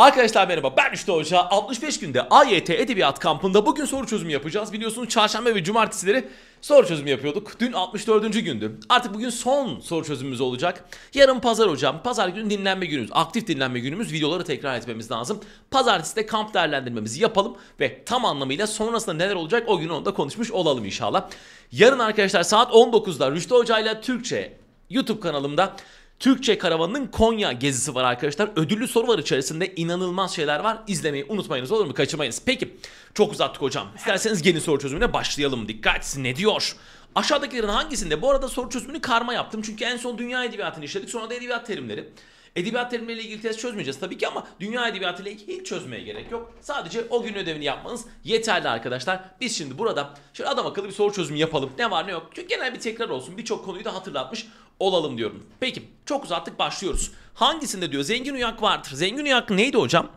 Arkadaşlar merhaba ben Üçte Hoca 65 günde AYT Edebiyat Kampı'nda bugün soru çözümü yapacağız Biliyorsunuz çarşamba ve cumartesileri soru çözümü yapıyorduk Dün 64. gündü artık bugün son soru çözümümüz olacak Yarın pazar hocam pazar günü dinlenme günümüz aktif dinlenme günümüz videoları tekrar etmemiz lazım Pazartesi de kamp değerlendirmemizi yapalım ve tam anlamıyla sonrasında neler olacak o gün onu da konuşmuş olalım inşallah Yarın arkadaşlar saat 19'da Rüştü Hoca ile Türkçe YouTube kanalımda Türkçe Karavanı'nın Konya gezisi var arkadaşlar. Ödüllü soru var içerisinde inanılmaz şeyler var. İzlemeyi unutmayınız olur mu? Kaçırmayınız. Peki çok uzattık hocam. İsterseniz yeni soru çözümüne başlayalım. Dikkat ne diyor? Aşağıdakilerin hangisinde bu arada soru çözümünü karma yaptım. Çünkü en son dünya edebiyatını işledik sonra da edebiyat terimleri. Edebiyat terimleriyle ilgili test çözmeyeceğiz tabii ki ama dünya edebiyatıyla ilgili hiç çözmeye gerek yok. Sadece o gün ödevini yapmanız yeterli arkadaşlar. Biz şimdi burada şöyle adam akıllı bir soru çözümü yapalım. Ne var ne yok. Çünkü genel bir tekrar olsun. Birçok konuyu da hatırlatmış olalım diyorum. Peki çok uzattık başlıyoruz. Hangisinde diyor zengin uyak vardır. Zengin uyak neydi hocam?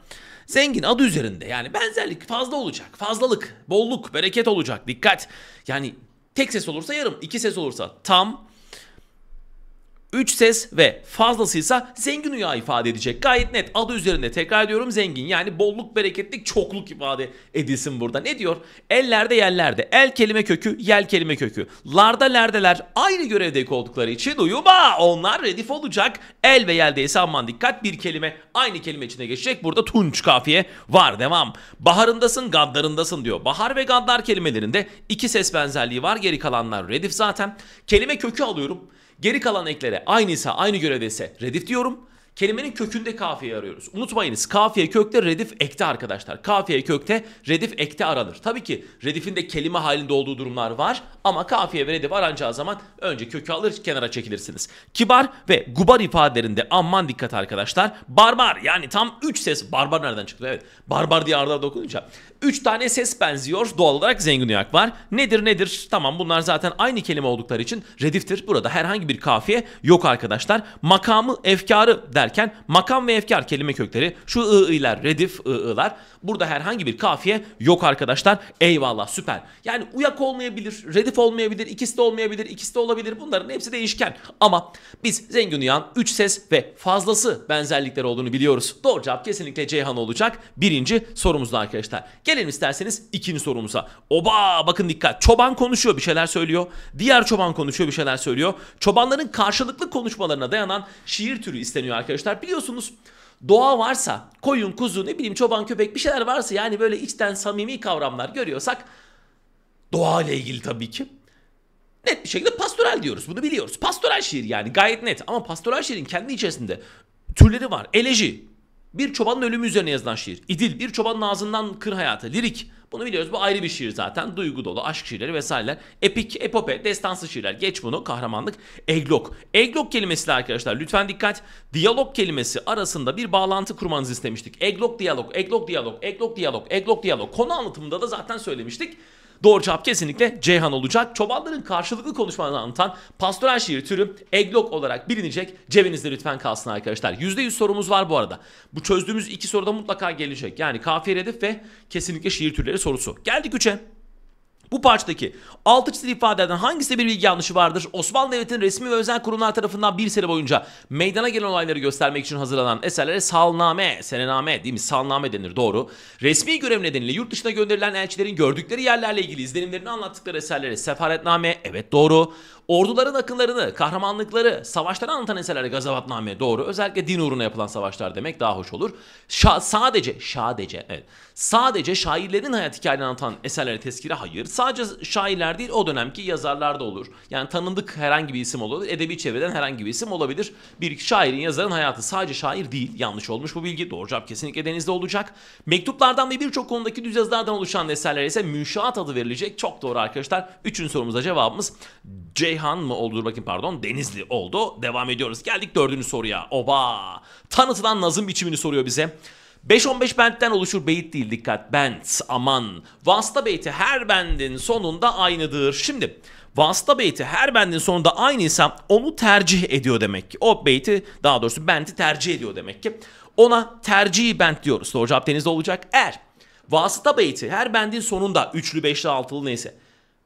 Zengin adı üzerinde yani benzerlik fazla olacak. Fazlalık, bolluk, bereket olacak. Dikkat. Yani tek ses olursa yarım, iki ses olursa tam, 3 ses ve fazlasıysa zengin uya ifade edecek. Gayet net adı üzerinde tekrar ediyorum zengin yani bolluk bereketlik çokluk ifade edilsin burada. Ne diyor? Ellerde yerlerde el kelime kökü yel kelime kökü. Larda lerdeler aynı görevdeki oldukları için uyuma onlar redif olacak. El ve yelde ise aman dikkat bir kelime aynı kelime içine geçecek. Burada tunç kafiye var devam. Baharındasın gaddarındasın diyor. Bahar ve gaddar kelimelerinde iki ses benzerliği var geri kalanlar redif zaten. Kelime kökü alıyorum. Geri kalan eklere aynıysa aynı görevdeyse redif diyorum. Kelimenin kökünde kafiye arıyoruz. Unutmayınız kafiye kökte redif ekte arkadaşlar. Kafiye kökte redif ekte aranır. Tabii ki redifin de kelime halinde olduğu durumlar var ama kafiye ve redif aranacağı zaman önce kökü alır kenara çekilirsiniz. Kibar ve gubar ifadelerinde aman dikkat arkadaşlar. Barbar yani tam 3 ses. Barbar nereden çıktı? Evet. Barbar diye arda dokununca. 3 tane ses benziyor. Doğal olarak zengin uyak var. Nedir nedir? Tamam bunlar zaten aynı kelime oldukları için rediftir. Burada herhangi bir kafiye yok arkadaşlar. Makamı efkarı der derken makam ve efkar kelime kökleri şu ı redif ı-ılar. Burada herhangi bir kafiye yok arkadaşlar. Eyvallah süper. Yani uyak olmayabilir, redif olmayabilir, ikisi de olmayabilir, ikisi de olabilir. Bunların hepsi değişken. Ama biz zengin uyan 3 ses ve fazlası benzerlikler olduğunu biliyoruz. Doğru cevap kesinlikle Ceyhan olacak. Birinci sorumuzda arkadaşlar. Gelin isterseniz ikinci sorumuza. Oba bakın dikkat. Çoban konuşuyor bir şeyler söylüyor. Diğer çoban konuşuyor bir şeyler söylüyor. Çobanların karşılıklı konuşmalarına dayanan şiir türü isteniyor arkadaşlar arkadaşlar. Biliyorsunuz doğa varsa, koyun, kuzu, ne bileyim çoban, köpek bir şeyler varsa yani böyle içten samimi kavramlar görüyorsak doğa ile ilgili tabii ki net bir şekilde pastoral diyoruz. Bunu biliyoruz. Pastoral şiir yani gayet net ama pastoral şiirin kendi içerisinde türleri var. Eleji, bir çobanın ölümü üzerine yazılan şiir. İdil, bir çobanın ağzından kır hayatı. Lirik, bunu biliyoruz bu ayrı bir şiir zaten. Duygu dolu, aşk şiirleri vesaireler. Epik, epope, destansı şiirler. Geç bunu, kahramanlık. Eglok. Eglok kelimesi arkadaşlar lütfen dikkat. Diyalog kelimesi arasında bir bağlantı kurmanızı istemiştik. Eglok diyalog, eglok diyalog, eglok diyalog, eglok diyalog. Konu anlatımında da zaten söylemiştik. Doğru cevap kesinlikle Ceyhan olacak. Çobanların karşılıklı konuşmalarını anlatan pastoral şiir türü Eglog olarak bilinecek. Cebinizde lütfen kalsın arkadaşlar. %100 sorumuz var bu arada. Bu çözdüğümüz iki soruda mutlaka gelecek. Yani kafiye redif ve kesinlikle şiir türleri sorusu. Geldik 3'e. Bu parçadaki altı çizili ifadelerden hangisi bir bilgi yanlışı vardır? Osmanlı Devleti'nin resmi ve özel kurumlar tarafından bir sene boyunca meydana gelen olayları göstermek için hazırlanan eserlere salname, senename değil mi? Salname denir doğru. Resmi görev nedeniyle yurt dışına gönderilen elçilerin gördükleri yerlerle ilgili izlenimlerini anlattıkları eserlere sefaretname evet doğru. Orduların akınlarını, kahramanlıkları, savaşları anlatan eserler Gazavatname doğru. Özellikle din uğruna yapılan savaşlar demek daha hoş olur. Şa- sadece, sadece, evet. Sadece şairlerin hayat hikayelerini anlatan eserlere tezkire hayır. Sadece şairler değil o dönemki yazarlar da olur. Yani tanındık herhangi bir isim olabilir. Edebi çevreden herhangi bir isim olabilir. Bir şairin, yazarın hayatı sadece şair değil. Yanlış olmuş bu bilgi. Doğru cevap kesinlikle denizde olacak. Mektuplardan ve birçok konudaki düz yazılardan oluşan eserler ise münşaat adı verilecek. Çok doğru arkadaşlar. Üçüncü sorumuza cevabımız C Ceyhan mı oldu bakayım pardon Denizli oldu. Devam ediyoruz. Geldik dördüncü soruya. Oba! Tanıtılan nazım biçimini soruyor bize. 5-15 bentten oluşur beyit değil dikkat bent aman. vasta beyti her bendin sonunda aynıdır. Şimdi vasta beyti her bendin sonunda aynıysa onu tercih ediyor demek ki. O beyti daha doğrusu benti tercih ediyor demek ki. Ona tercihi bent diyoruz. Doğru cevap denizde olacak. Eğer vasıta beyti her bendin sonunda üçlü beşli altılı neyse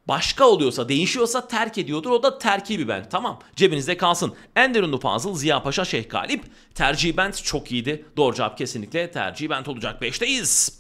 başka oluyorsa, değişiyorsa terk ediyordur. O da terkibi bent. Tamam cebinizde kalsın. Enderunlu Puzzle, Ziya Paşa, Şeyh Galip. Tercih bent çok iyiydi. Doğru cevap kesinlikle tercih bent olacak. 5'teyiz.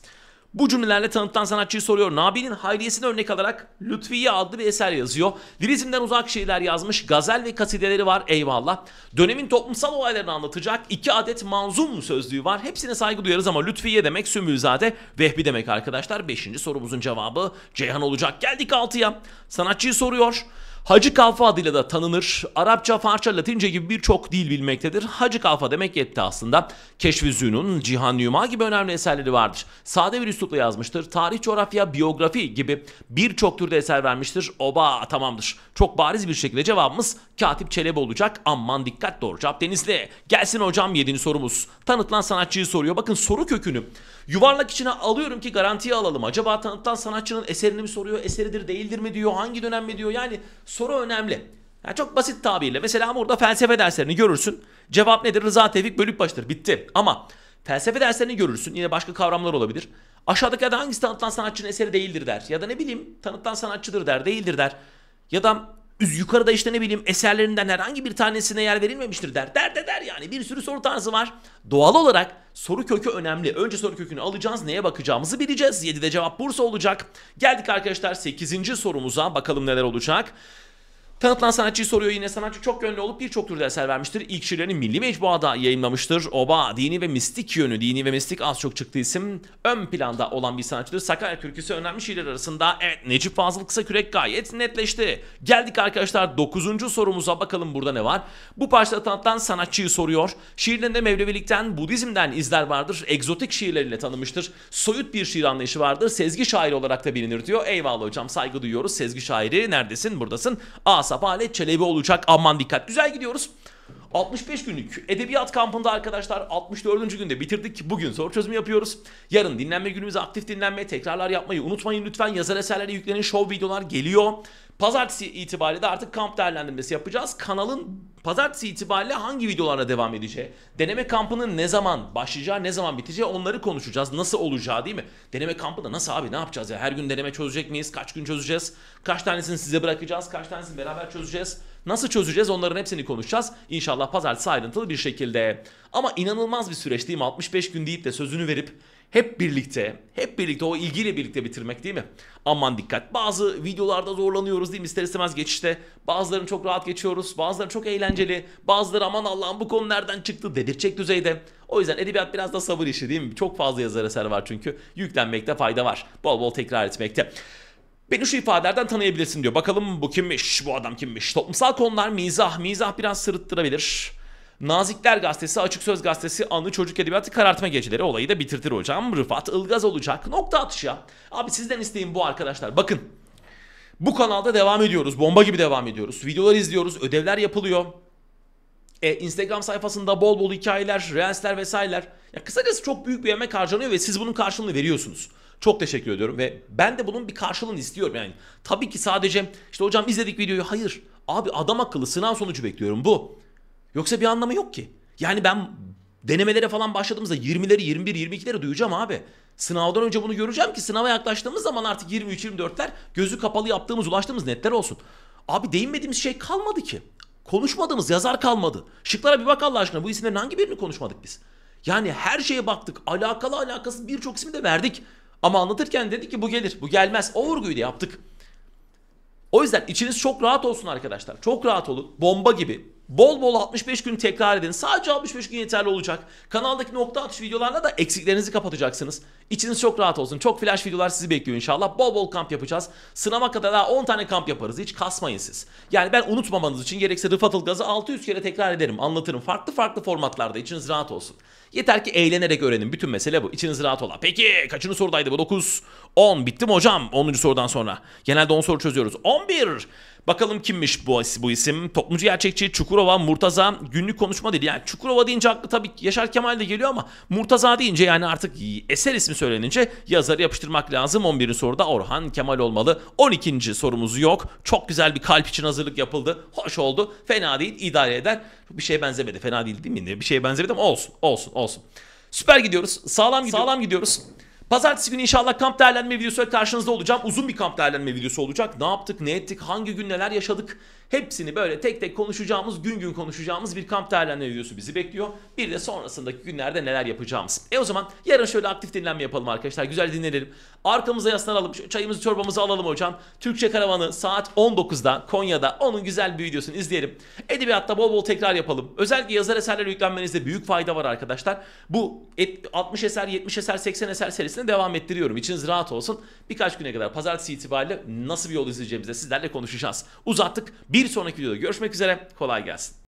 Bu cümlelerle tanıttan sanatçıyı soruyor. Nabi'nin hayriyesini örnek alarak Lütfiye adlı bir eser yazıyor. Lirizmden uzak şeyler yazmış. Gazel ve kasideleri var eyvallah. Dönemin toplumsal olaylarını anlatacak iki adet manzum sözlüğü var. Hepsine saygı duyarız ama Lütfiye demek Sümülzade, Vehbi demek arkadaşlar. Beşinci sorumuzun cevabı Ceyhan olacak. Geldik altıya. Sanatçıyı soruyor. Hacı Kalfa adıyla da tanınır. Arapça, Farsça, Latince gibi birçok dil bilmektedir. Hacı Kalfa demek yetti aslında. Keşfi Zünun, Cihan Nüma gibi önemli eserleri vardır. Sade bir üslupla yazmıştır. Tarih, coğrafya, biyografi gibi birçok türde eser vermiştir. Oba tamamdır. Çok bariz bir şekilde cevabımız Katip Çelebi olacak. Aman dikkat doğru cevap Denizli. Gelsin hocam yedinci sorumuz. Tanıtılan sanatçıyı soruyor. Bakın soru kökünü yuvarlak içine alıyorum ki garantiye alalım. Acaba tanıtılan sanatçının eserini mi soruyor? Eseridir değildir mi diyor? Hangi dönem mi diyor? Yani soru önemli. Yani çok basit tabirle mesela burada felsefe derslerini görürsün. Cevap nedir? Rıza Tevfik bölük baştır. Bitti. Ama felsefe derslerini görürsün. Yine başka kavramlar olabilir. Aşağıdaki ya da hangisi tanıtılan sanatçının eseri değildir der. Ya da ne bileyim tanıtılan sanatçıdır der. Değildir der. Ya da yukarıda işte ne bileyim eserlerinden herhangi bir tanesine yer verilmemiştir der. Der de der yani bir sürü soru tarzı var. Doğal olarak soru kökü önemli. Önce soru kökünü alacağız, neye bakacağımızı bileceğiz. 7'de cevap Bursa olacak. Geldik arkadaşlar 8. sorumuza bakalım neler olacak. Tanıtılan sanatçıyı soruyor yine. Sanatçı çok yönlü olup birçok türde eser vermiştir. İlk şiirlerini Milli Mecmua'da yayınlamıştır. Oba, dini ve mistik yönü, dini ve mistik az çok çıktı isim ön planda olan bir sanatçıdır. Sakarya türküsü önemli şiirler arasında. Evet Necip Fazıl kürek gayet netleşti. Geldik arkadaşlar 9. sorumuza bakalım burada ne var. Bu parçada tanıtılan sanatçıyı soruyor. Şiirlerinde Mevlevilikten, Budizm'den izler vardır. Egzotik şiirleriyle tanımıştır. Soyut bir şiir anlayışı vardır. Sezgi şairi olarak da bilinir diyor. Eyvallah hocam saygı duyuyoruz. Sezgi şairi neredesin? Buradasın. A Asaf Alet Çelebi olacak. Aman dikkat. Güzel gidiyoruz. 65 günlük edebiyat kampında arkadaşlar 64. günde bitirdik. Bugün soru çözümü yapıyoruz. Yarın dinlenme günümüze aktif dinlenme, tekrarlar yapmayı unutmayın lütfen. Yazar eserlere yüklenen show videolar geliyor. Pazartesi itibariyle de artık kamp değerlendirmesi yapacağız. Kanalın pazartesi itibariyle hangi videolarla devam edeceği, deneme kampının ne zaman başlayacağı, ne zaman biteceği onları konuşacağız. Nasıl olacağı değil mi? Deneme kampı da nasıl abi ne yapacağız ya? Her gün deneme çözecek miyiz? Kaç gün çözeceğiz? Kaç tanesini size bırakacağız? Kaç tanesini beraber çözeceğiz? Nasıl çözeceğiz onların hepsini konuşacağız. İnşallah pazartesi ayrıntılı bir şekilde. Ama inanılmaz bir süreç değil mi? 65 gün deyip de sözünü verip hep birlikte, hep birlikte o ilgiyle birlikte bitirmek değil mi? Aman dikkat. Bazı videolarda zorlanıyoruz değil mi? İster istemez geçişte. Bazılarını çok rahat geçiyoruz. Bazıları çok eğlenceli. Bazıları aman Allah'ım bu konu nereden çıktı dedirtecek düzeyde. O yüzden edebiyat biraz da sabır işi değil mi? Çok fazla yazar eser var çünkü. Yüklenmekte fayda var. Bol bol tekrar etmekte. Beni şu ifadelerden tanıyabilirsin diyor. Bakalım bu kimmiş, bu adam kimmiş. Toplumsal konular mizah, mizah biraz sırıttırabilir. Nazikler Gazetesi, Açık Söz Gazetesi, Anlı Çocuk Edebiyatı karartma geceleri olayı da bitirtir hocam. Rıfat Ilgaz olacak. Nokta atış ya. Abi sizden isteğim bu arkadaşlar. Bakın bu kanalda devam ediyoruz. Bomba gibi devam ediyoruz. Videolar izliyoruz. Ödevler yapılıyor. E, Instagram sayfasında bol bol hikayeler, reelsler vesaireler. Ya kısacası çok büyük bir emek harcanıyor ve siz bunun karşılığını veriyorsunuz. Çok teşekkür ediyorum ve ben de bunun bir karşılığını istiyorum yani. Tabii ki sadece işte hocam izledik videoyu. Hayır. Abi adam akıllı sınav sonucu bekliyorum bu. Yoksa bir anlamı yok ki. Yani ben denemelere falan başladığımızda 20'leri, 21, 22'leri duyacağım abi. Sınavdan önce bunu göreceğim ki sınava yaklaştığımız zaman artık 23, 24'ler gözü kapalı yaptığımız, ulaştığımız netler olsun. Abi değinmediğimiz şey kalmadı ki. Konuşmadığımız yazar kalmadı. Şıklara bir bak Allah aşkına bu isimlerin hangi birini konuşmadık biz? Yani her şeye baktık. Alakalı alakasız birçok ismi de verdik. Ama anlatırken dedi ki bu gelir, bu gelmez. O vurguyu da yaptık. O yüzden içiniz çok rahat olsun arkadaşlar. Çok rahat olun. Bomba gibi. Bol bol 65 gün tekrar edin. Sadece 65 gün yeterli olacak. Kanaldaki nokta atış videolarında da eksiklerinizi kapatacaksınız. İçiniz çok rahat olsun. Çok flash videolar sizi bekliyor inşallah. Bol bol kamp yapacağız. Sınava kadar daha 10 tane kamp yaparız. Hiç kasmayın siz. Yani ben unutmamanız için gerekse Rıfat Ilgaz'ı 600 kere tekrar ederim. Anlatırım. Farklı farklı formatlarda. içiniz rahat olsun. Yeter ki eğlenerek öğrenin. Bütün mesele bu. İçiniz rahat ola. Peki kaçıncı sorudaydı bu? 9, 10. bittim hocam? 10. sorudan sonra. Genelde 10 soru çözüyoruz. 11. Bakalım kimmiş bu, bu isim? Toplumcu gerçekçi, çukur Çukurova, Murtaza günlük konuşma dili. Yani Çukurova deyince aklı tabii Yaşar Kemal de geliyor ama Murtaza deyince yani artık eser ismi söylenince yazarı yapıştırmak lazım. 11. soruda Orhan Kemal olmalı. 12. sorumuz yok. Çok güzel bir kalp için hazırlık yapıldı. Hoş oldu. Fena değil. idare eder. Bir şeye benzemedi. Fena değil değil mi? Bir şeye benzemedi ama olsun. Olsun. Olsun. Süper gidiyoruz. Sağlam gidiyoruz. Sağlam gidiyoruz. Pazartesi günü inşallah kamp değerlenme videosu karşınızda olacağım. Uzun bir kamp değerlenme videosu olacak. Ne yaptık, ne ettik, hangi gün neler yaşadık Hepsini böyle tek tek konuşacağımız, gün gün konuşacağımız bir kamp değerlendirme videosu bizi bekliyor. Bir de sonrasındaki günlerde neler yapacağımız. E o zaman yarın şöyle aktif dinlenme yapalım arkadaşlar. Güzel dinlenelim. Arkamıza yaslanalım. Şu çayımızı çorbamızı alalım hocam. Türkçe Karavanı saat 19'da Konya'da onun güzel bir videosunu izleyelim. Edebiyatta bol bol tekrar yapalım. Özellikle yazar eserlere yüklenmenizde büyük fayda var arkadaşlar. Bu 60 eser, 70 eser, 80 eser serisine devam ettiriyorum. İçiniz rahat olsun. Birkaç güne kadar pazartesi itibariyle nasıl bir yol izleyeceğimizi sizlerle konuşacağız. Uzattık. Bir bir sonraki videoda görüşmek üzere. Kolay gelsin.